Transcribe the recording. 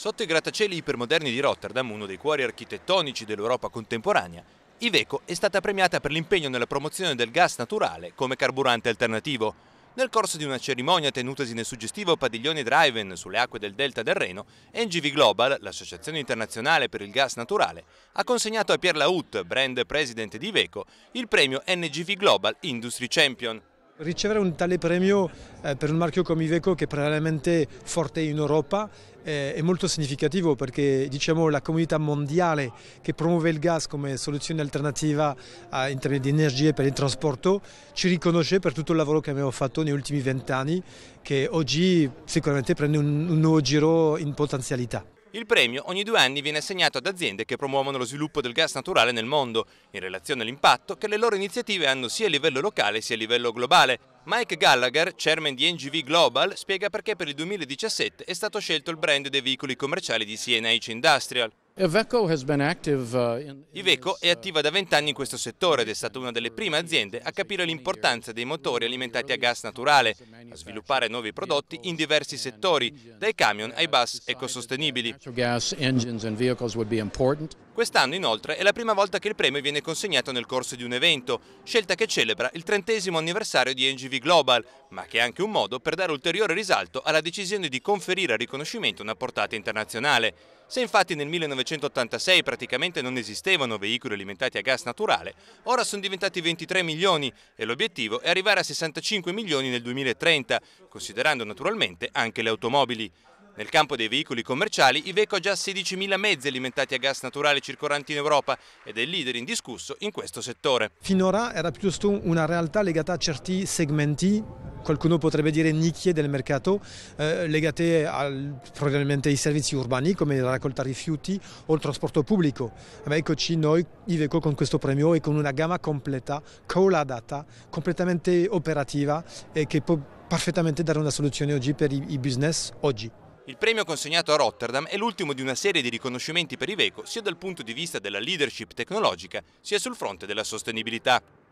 Sotto i grattacieli ipermoderni di Rotterdam, uno dei cuori architettonici dell'Europa contemporanea, Iveco è stata premiata per l'impegno nella promozione del gas naturale come carburante alternativo. Nel corso di una cerimonia tenutasi nel suggestivo padiglione Driven sulle acque del delta del Reno, NGV Global, l'associazione internazionale per il gas naturale, ha consegnato a Pierre Laut, brand president di Iveco, il premio NGV Global Industry Champion. Ricevere un tale premio eh, per un marchio come Iveco che è prevalentemente forte in Europa eh, è molto significativo perché diciamo, la comunità mondiale che promuove il gas come soluzione alternativa eh, in termini di energie per il trasporto ci riconosce per tutto il lavoro che abbiamo fatto negli ultimi vent'anni che oggi sicuramente prende un, un nuovo giro in potenzialità. Il premio ogni due anni viene assegnato ad aziende che promuovono lo sviluppo del gas naturale nel mondo, in relazione all'impatto che le loro iniziative hanno sia a livello locale sia a livello globale. Mike Gallagher, chairman di NGV Global, spiega perché per il 2017 è stato scelto il brand dei veicoli commerciali di CNH Industrial. Iveco uh, è uh, attiva da vent'anni in questo settore ed è stata una delle prime aziende a capire l'importanza dei motori alimentati a gas naturale, a sviluppare nuovi prodotti in diversi settori, dai camion ai bus ecosostenibili. Quest'anno inoltre è la prima volta che il premio viene consegnato nel corso di un evento, scelta che celebra il trentesimo anniversario di NGV Global, ma che è anche un modo per dare ulteriore risalto alla decisione di conferire al riconoscimento una portata internazionale. Se infatti nel 1986 praticamente non esistevano veicoli alimentati a gas naturale, ora sono diventati 23 milioni e l'obiettivo è arrivare a 65 milioni nel 2030, considerando naturalmente anche le automobili. Nel campo dei veicoli commerciali Iveco ha già 16.000 mezzi alimentati a gas naturale circolanti in Europa ed è il leader indiscusso in questo settore. Finora era piuttosto una realtà legata a certi segmenti qualcuno potrebbe dire nicchie del mercato eh, legate al, probabilmente ai servizi urbani come la raccolta rifiuti o il trasporto pubblico. Ma eccoci noi Iveco con questo premio e con una gamma completa, colladata, completamente operativa e che può perfettamente dare una soluzione oggi per i business oggi. Il premio consegnato a Rotterdam è l'ultimo di una serie di riconoscimenti per Iveco sia dal punto di vista della leadership tecnologica sia sul fronte della sostenibilità.